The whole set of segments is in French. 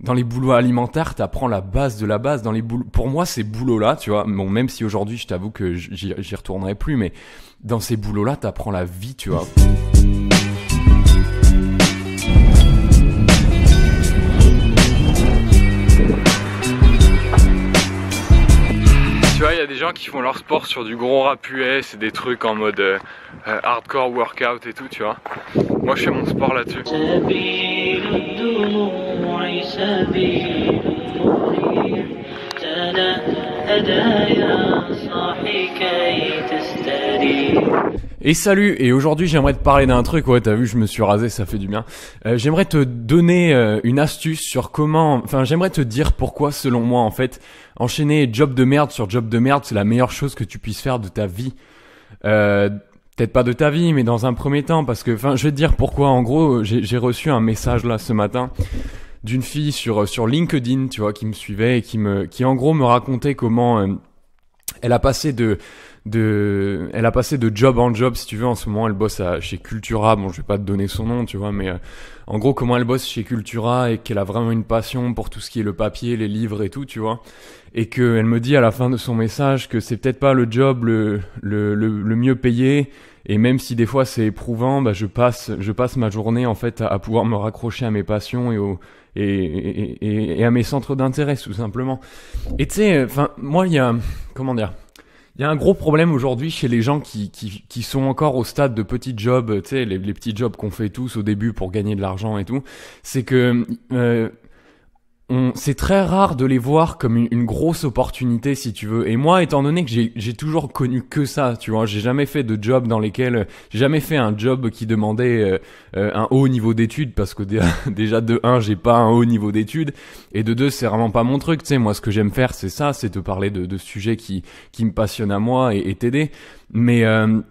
dans les boulots alimentaires, t'apprends la base de la base. Dans les boulots, pour moi, ces boulots-là, tu vois, bon, même si aujourd'hui, je t'avoue que j'y retournerai plus, mais dans ces boulots-là, t'apprends la vie, tu vois. tu vois, il y a des gens qui font leur sport sur du gros rap rapuet, c'est des trucs en mode euh, euh, hardcore workout et tout, tu vois. Moi, je fais mon sport là-dessus. Et salut, et aujourd'hui j'aimerais te parler d'un truc, ouais t'as vu je me suis rasé, ça fait du bien. Euh, j'aimerais te donner euh, une astuce sur comment, enfin j'aimerais te dire pourquoi selon moi en fait, enchaîner job de merde sur job de merde c'est la meilleure chose que tu puisses faire de ta vie. Euh, peut-être pas de ta vie, mais dans un premier temps, parce que, enfin, je vais te dire pourquoi. En gros, j'ai reçu un message là ce matin d'une fille sur euh, sur LinkedIn, tu vois, qui me suivait et qui me qui en gros me racontait comment euh, elle a passé de de elle a passé de job en job si tu veux en ce moment elle bosse à, chez Cultura bon je vais pas te donner son nom tu vois mais euh, en gros comment elle bosse chez Cultura et qu'elle a vraiment une passion pour tout ce qui est le papier les livres et tout tu vois et qu'elle me dit à la fin de son message que c'est peut-être pas le job le, le, le mieux payé et même si des fois c'est éprouvant, bah, je passe, je passe ma journée en fait à, pouvoir me raccrocher à mes passions et, au, et, et, et, à mes centres d'intérêt tout simplement. Et tu sais, enfin moi il y a comment dire. Il y a un gros problème aujourd'hui chez les gens qui, qui, qui, sont encore au stade de petits jobs, tu sais, les, petits jobs qu'on fait tous au début pour gagner de l'argent et tout. C'est que euh, c'est très rare de les voir comme une, grosse opportunité, si tu veux. Et moi, étant donné que j'ai toujours connu que ça, tu vois, j'ai jamais fait de job dans lesquels, j'ai jamais fait un job qui demandait euh, euh, un haut niveau d'études, parce que déjà de un, j'ai pas un haut niveau d'études, et de deux, c'est vraiment pas mon truc. Tu sais, moi, ce que j'aime faire, c'est ça, c'est te parler de, de sujets qui qui me passionnent à moi et, t'aider. Mais euh,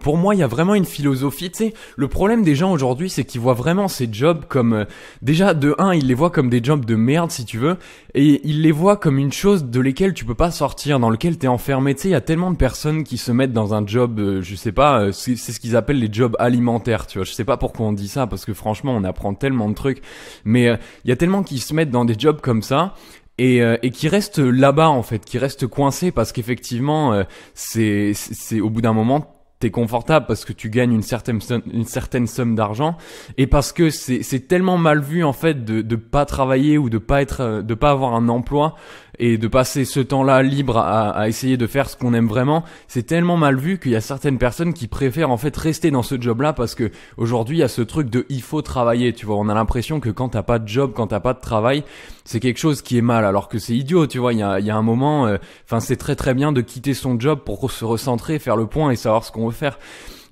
pour moi, il y a vraiment une philosophie. Tu sais, le problème des gens aujourd'hui, c'est qu'ils voient vraiment ces jobs comme euh, déjà de un, ils les voient comme des jobs de merde, si tu veux, et ils les voient comme une chose de lesquelles tu peux pas sortir, dans lequel t'es enfermé. Tu sais, il y a tellement de personnes qui se mettent dans un job, euh, je sais pas, euh, c'est ce qu'ils appellent les jobs alimentaires. Tu vois, je sais pas pourquoi on dit ça, parce que franchement, on apprend tellement de trucs, mais il y a tellement qui se mettent dans des jobs comme ça, et, et, qui restent là-bas en fait, qui restent coincés parce qu'effectivement c'est c'est au bout d'un moment t'es confortable parce que tu gagnes une certaine somme, une certaine somme d'argent et parce que c'est tellement mal vu en fait de de pas travailler ou de pas être euh, de pas avoir un emploi et de passer ce temps-là libre à, essayer de faire ce qu'on aime vraiment, c'est tellement mal vu qu'il y a certaines personnes qui préfèrent en fait rester dans ce job-là parce que aujourd'hui il y a ce truc de il faut travailler, tu vois, on a l'impression que quand t'as pas de job, quand t'as pas de travail, c'est quelque chose qui est mal alors que c'est idiot, tu vois, il y a, un moment, euh, enfin c'est très très bien de quitter son job pour se recentrer, faire le point et savoir ce qu'on veut faire.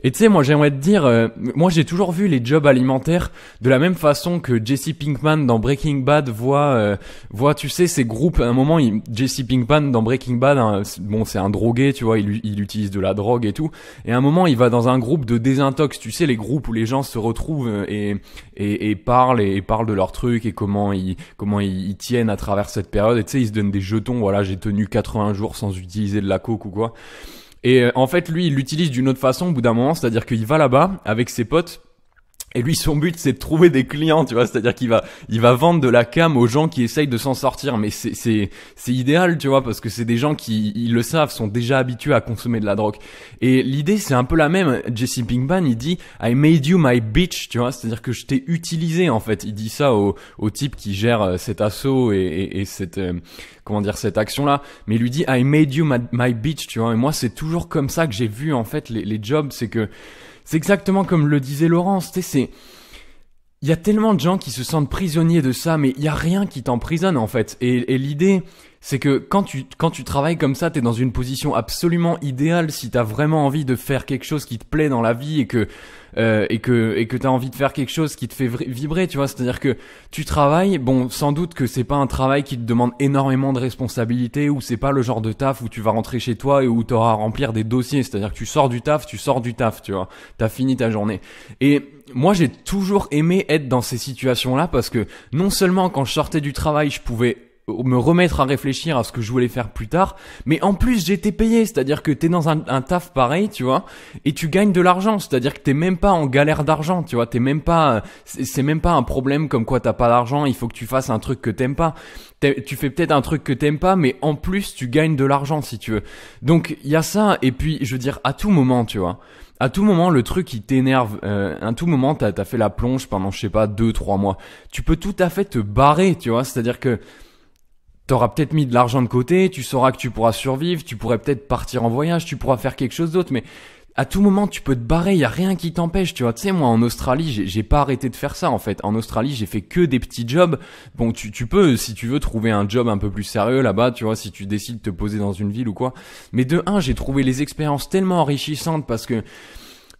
Et tu sais, moi j'aimerais te dire, euh, moi j'ai toujours vu les jobs alimentaires de la même façon que Jesse Pinkman dans Breaking Bad voit, euh, voit tu sais, ces groupes. À un moment, il, Jesse Pinkman dans Breaking Bad, hein, bon c'est un drogué, tu vois, il, utilise de la drogue et tout. Et à un moment, il va dans un groupe de désintox, tu sais, les groupes où les gens se retrouvent euh, et, et, parlent et, parlent de leurs trucs et comment ils, comment ils tiennent à travers cette période. Et tu sais, ils se donnent des jetons, voilà, j'ai tenu 80 jours sans utiliser de la coke ou quoi. Et euh, en fait, lui, il l'utilise d'une autre façon au bout d'un moment, c'est-à-dire qu'il va là-bas avec ses potes. Et lui, son but, c'est de trouver des clients, tu vois. C'est-à-dire qu'il va, il va vendre de la cam aux gens qui essayent de s'en sortir. Mais c'est, c'est, c'est idéal, tu vois, parce que c'est des gens qui, ils le savent, sont déjà habitués à consommer de la drogue. Et l'idée, c'est un peu la même. Jesse Pinkman, il dit, I made you my bitch, tu vois. C'est-à-dire que je t'ai utilisé, en fait. Il dit ça au, au type qui gère euh, cet assaut et, et, et cette, euh, comment dire cette action là mais il lui dit I made you my, bitch tu vois et moi c'est toujours comme ça que j'ai vu en fait les, jobs c'est que c'est exactement comme le disait Laurence tu sais c'est il y a tellement de gens qui se sentent prisonniers de ça mais il y a rien qui t'emprisonne en fait et l'idée c'est que quand tu, quand tu travailles comme ça, t'es dans une position absolument idéale si t'as vraiment envie de faire quelque chose qui te plaît dans la vie et que, euh, et que, et que envie de faire quelque chose qui te fait vibrer, tu vois. C'est-à-dire que tu travailles, bon, sans doute que c'est pas un travail qui te demande énormément de responsabilités ou c'est pas le genre de taf où tu vas rentrer chez toi et où t'auras à remplir des dossiers. C'est-à-dire que tu sors du taf, tu sors du taf, tu vois. as fini ta journée. Et, moi j'ai toujours aimé être dans ces situations-là parce que non seulement quand je sortais du travail je pouvais euh, me remettre à réfléchir à ce que je voulais faire plus tard. Mais en plus, j'étais payé, c'est-à-dire que t'es dans un, taf pareil, tu vois, et tu gagnes de l'argent, c'est-à-dire que t'es même pas en galère d'argent, tu vois, t'es même pas, c'est même pas un problème comme quoi t'as pas d'argent, il faut que tu fasses un truc que t'aimes pas. Tu fais peut-être un truc que t'aimes pas, mais en plus tu gagnes de l'argent si tu veux. Donc il y a ça, et puis je veux dire à tout moment, tu vois. À tout moment, le truc qui t'énerve. Euh, à tout moment, t'as as fait la plonge pendant je sais pas deux trois mois. Tu peux tout à fait te barrer, tu vois. C'est-à-dire que t'auras peut-être mis de l'argent de côté, tu sauras que tu pourras survivre, tu pourrais peut-être partir en voyage, tu pourras faire quelque chose d'autre, mais à tout moment tu peux te barrer, il y a rien qui t'empêche, tu vois. Tu sais, moi en Australie, j'ai pas arrêté de faire ça en fait. En Australie, j'ai fait que des petits jobs. Bon, tu, tu peux, si tu veux, trouver un job un peu plus sérieux là-bas, tu vois, si tu décides de te poser dans une ville ou quoi. Mais de un, j'ai trouvé les expériences tellement enrichissantes parce que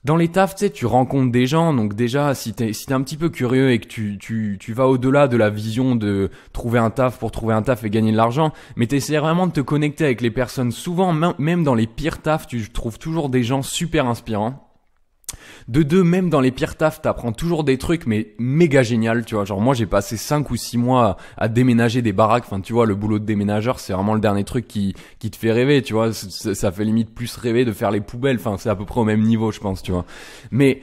dans les tafs, tu tu rencontres des gens, donc déjà, si t'es si un petit peu curieux et que tu tu tu vas au-delà de la vision de trouver un taf pour trouver un taf et gagner de l'argent, mais t'essaies vraiment de te connecter avec les personnes. Souvent, même dans les pires tafs, tu trouves toujours des gens super inspirants de deux, même dans les pires tafs, t'apprends toujours des trucs, mais méga génial, tu vois. Genre, moi, j'ai passé cinq ou six mois à, déménager des baraques. Enfin, tu vois, le boulot de déménageur, c'est vraiment le dernier truc qui, qui te fait rêver, tu vois. ça fait limite plus rêver de faire les poubelles. Enfin, c'est à peu près au même niveau, je pense, tu vois. Mais,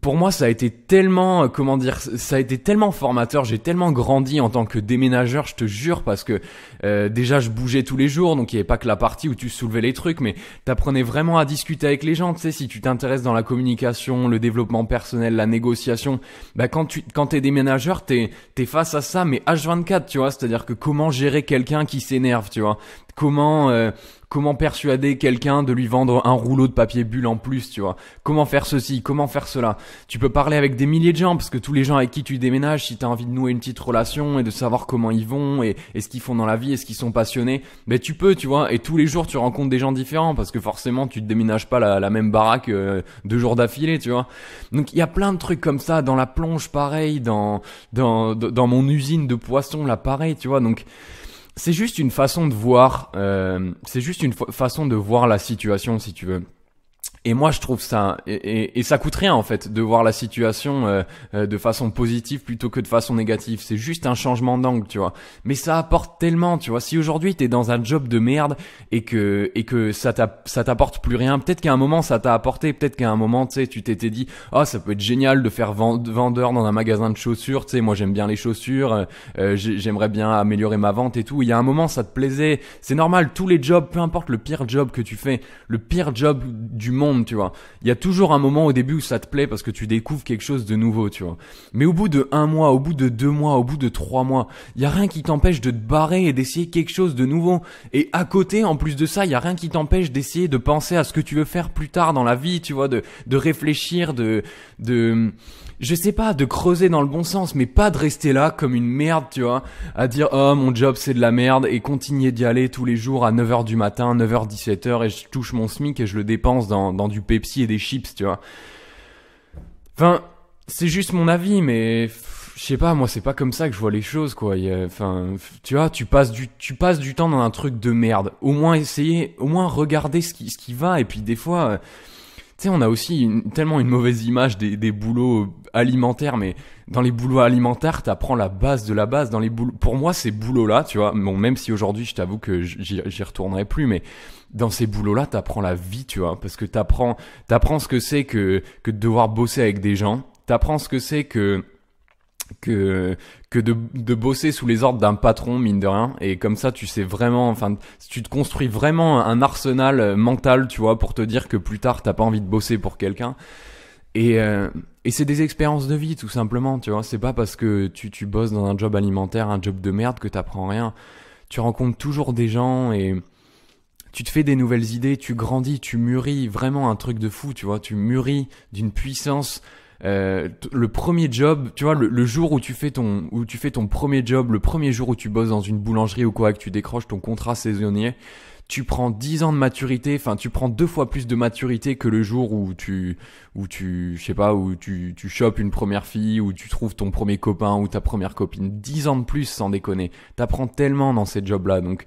pour moi, ça a été tellement, euh, comment dire, ça a été tellement formateur. J'ai tellement grandi en tant que déménageur, je te jure, parce que euh, déjà je bougeais tous les jours, donc il n'y avait pas que la partie où tu soulevais les trucs, mais t'apprenais vraiment à discuter avec les gens. Tu sais, si tu t'intéresses dans la communication, le développement personnel, la négociation, bah quand tu, quand t'es déménageur, t'es, t'es face à ça, mais H24, tu vois. C'est-à-dire que comment gérer quelqu'un qui s'énerve, tu vois. Comment, euh, Comment persuader quelqu'un de lui vendre un rouleau de papier bulle en plus, tu vois Comment faire ceci Comment faire cela Tu peux parler avec des milliers de gens, parce que tous les gens avec qui tu déménages, si tu as envie de nouer une petite relation et de savoir comment ils vont et, ce qu'ils font dans la vie et ce qu'ils sont passionnés, ben tu peux, tu vois. Et tous les jours, tu rencontres des gens différents, parce que forcément, tu déménages pas la, même baraque euh, deux jours d'affilée, tu vois. Donc il y a plein de trucs comme ça, dans la plonge, pareil, dans, dans, dans mon usine de poissons, là, pareil, tu vois. Donc... C'est juste une façon de voir, euh, c'est juste une façon de voir la situation si tu veux. Et moi, je trouve ça, et, et, et, ça coûte rien en fait, de voir la situation euh, euh, de façon positive plutôt que de façon négative. C'est juste un changement d'angle, tu vois. Mais ça apporte tellement, tu vois. Si aujourd'hui t'es dans un job de merde et que et que ça t'apporte plus rien, peut-être qu'à un moment ça t'a apporté, peut-être qu'à un moment, tu sais, tu t'étais dit, oh, ça peut être génial de faire vendeur dans un magasin de chaussures. Tu sais, moi j'aime bien les chaussures, euh, j'aimerais bien améliorer ma vente et tout. Il y a un moment, ça te plaisait. C'est normal. Tous les jobs, peu importe le pire job que tu fais, le pire job du monde tu vois. Il y a toujours un moment au début où ça te plaît parce que tu découvres quelque chose de nouveau, tu vois. Mais au bout de un mois, au bout de deux mois, au bout de trois mois, il y a rien qui t'empêche de te barrer et d'essayer quelque chose de nouveau. Et à côté, en plus de ça, il y a rien qui t'empêche d'essayer de penser à ce que tu veux faire plus tard dans la vie, tu vois, de, réfléchir, de, de, je sais pas, de creuser dans le bon sens, mais pas de rester là comme une merde, tu vois, à dire oh mon job c'est de la merde et continuer d'y aller tous les jours à 9h du matin, 9h 17h et je touche mon SMIC et je le dépense dans du Pepsi et des chips, tu vois. Enfin, c'est juste mon avis, mais je sais pas, moi c'est pas comme ça que je vois les choses, quoi. Enfin, tu vois, tu passes du, tu passes du temps dans un truc de merde. Au moins essayer, au moins regarder ce qui, ce qui va, et puis des fois. Euh, tu sais, on a aussi tellement une mauvaise image des, des, boulots alimentaires, mais dans les boulots alimentaires, t'apprends la base de la base. Dans les pour moi, ces boulots-là, tu vois, bon, même si aujourd'hui, je t'avoue que j'y retournerai plus, mais dans ces boulots-là, t'apprends la vie, tu vois, parce que t'apprends, t'apprends ce que c'est que, de devoir bosser avec des gens, t'apprends ce que c'est que, que, que de, de bosser sous les ordres d'un patron, mine de rien, et comme ça, tu sais vraiment, enfin, tu te construis vraiment un arsenal mental, tu vois, pour te dire que plus tard, t'as pas envie de bosser pour quelqu'un. Et, euh, et c'est des expériences de vie, tout simplement, tu vois. C'est pas parce que tu, tu bosses dans un job alimentaire, un job de merde, que t'apprends rien. Tu rencontres toujours des gens et, tu te fais des nouvelles idées, tu grandis, tu mûris, vraiment un truc de fou, tu vois, tu mûris d'une puissance. Euh, le premier job, tu vois, le, jour où tu fais ton où tu fais ton premier job, le premier jour où tu bosses dans une boulangerie ou quoi, que tu décroches ton contrat saisonnier, tu prends 10 ans de maturité, enfin tu prends deux fois plus de maturité que le jour où tu où tu je sais pas où tu tu chopes une première fille ou tu trouves ton premier copain ou ta première copine, 10 ans de plus sans déconner. T'apprends tellement dans ces jobs là donc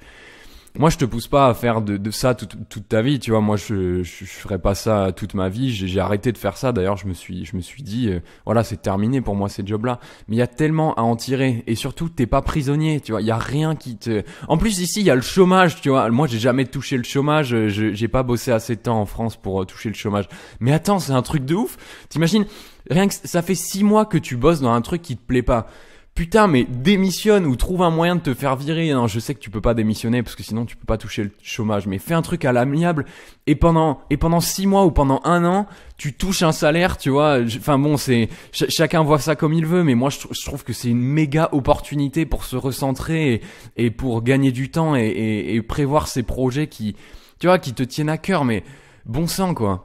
moi, je te pousse pas à faire de, de ça toute, toute, ta vie, tu vois. Moi, je, je, ferai pas ça toute ma vie. J'ai arrêté de faire ça. D'ailleurs, je me suis, je me suis dit, euh, voilà, c'est terminé pour moi ces jobs-là. Mais il y a tellement à en tirer. Et surtout, t'es pas prisonnier, tu vois. Il y a rien qui te. En plus, ici, il y a le chômage, tu vois. Moi, j'ai jamais touché le chômage. Euh, j'ai pas bossé assez de temps en France pour euh, toucher le chômage. Mais attends, c'est un truc de ouf. T'imagines? Rien que ça fait six mois que tu bosses dans un truc qui te plaît pas putain, mais démissionne ou trouve un moyen de te faire virer. Non, je sais que tu peux pas démissionner parce que sinon tu peux pas toucher le chômage, mais fais un truc à l'amiable et pendant, et pendant six mois ou pendant un an, tu touches un salaire, tu vois. Enfin bon, c'est, chacun voit ça comme il veut, mais moi je, trouve que c'est une méga opportunité pour se recentrer et, pour gagner du temps et, prévoir ces projets qui, tu vois, qui te tiennent à cœur, mais bon sang quoi.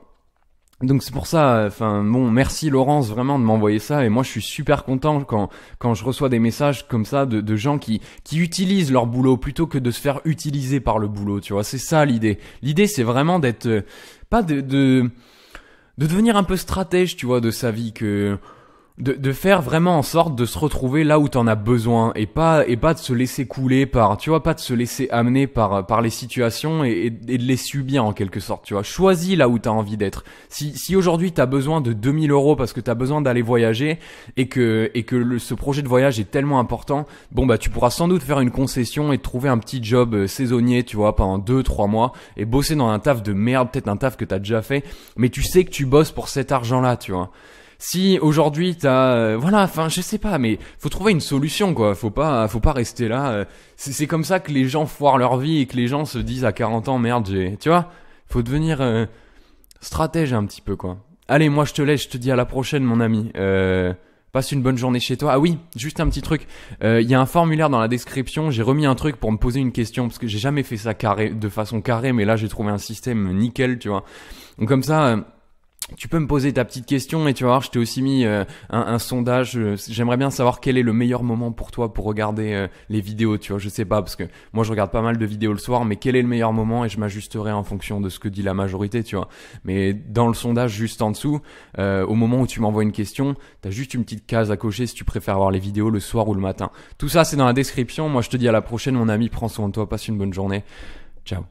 Donc c'est pour ça, enfin bon, merci Laurence vraiment de m'envoyer ça et moi je suis super content quand quand je reçois des messages comme ça de, de gens qui qui utilisent leur boulot plutôt que de se faire utiliser par le boulot, tu vois, c'est ça l'idée. L'idée c'est vraiment d'être euh, pas de, de de devenir un peu stratège, tu vois, de sa vie que de, faire vraiment en sorte de se retrouver là où t'en as besoin et pas et pas de se laisser couler par tu vois pas de se laisser amener par par les situations et, et, de les subir en quelque sorte tu vois choisis là où t'as envie d'être si si aujourd'hui t'as besoin de 2000 euros parce que t'as besoin d'aller voyager et que et que ce projet de voyage est tellement important bon bah tu pourras sans doute faire une concession et trouver un petit job euh, saisonnier tu vois pendant deux trois mois et bosser dans un taf de merde peut-être un taf que t'as déjà fait mais tu sais que tu bosses pour cet argent là tu vois si aujourd'hui t'as euh, voilà enfin je sais pas mais faut trouver une solution quoi faut pas faut pas rester là euh. c'est comme ça que les gens foirent leur vie et que les gens se disent à 40 ans merde j'ai tu vois faut devenir euh, stratège un petit peu quoi allez moi je te laisse je te dis à la prochaine mon ami euh, Passe une bonne journée chez toi. Ah oui, juste un petit truc. Il y a un formulaire dans la description. J'ai remis un truc pour me poser une question parce que j'ai jamais fait ça carré, de façon carrée, mais là j'ai trouvé un système nickel, tu vois. Donc comme ça, tu peux me poser ta petite question et tu vas voir, je t'ai aussi mis euh, un, sondage. Euh, j'aimerais bien savoir quel est le meilleur moment pour toi pour regarder euh, les vidéos, tu vois. Je sais pas, parce que moi je regarde pas mal de vidéos le soir, mais quel est le meilleur moment et je m'ajusterai en fonction de ce que dit la majorité, tu vois. Mais dans le sondage juste en dessous, au moment où tu m'envoies une question, t'as juste une petite case à cocher si tu préfères voir les vidéos le soir ou le matin. Tout ça c'est dans la description. Moi je te dis à la prochaine, mon ami, prends soin de toi, passe une bonne journée. Ciao.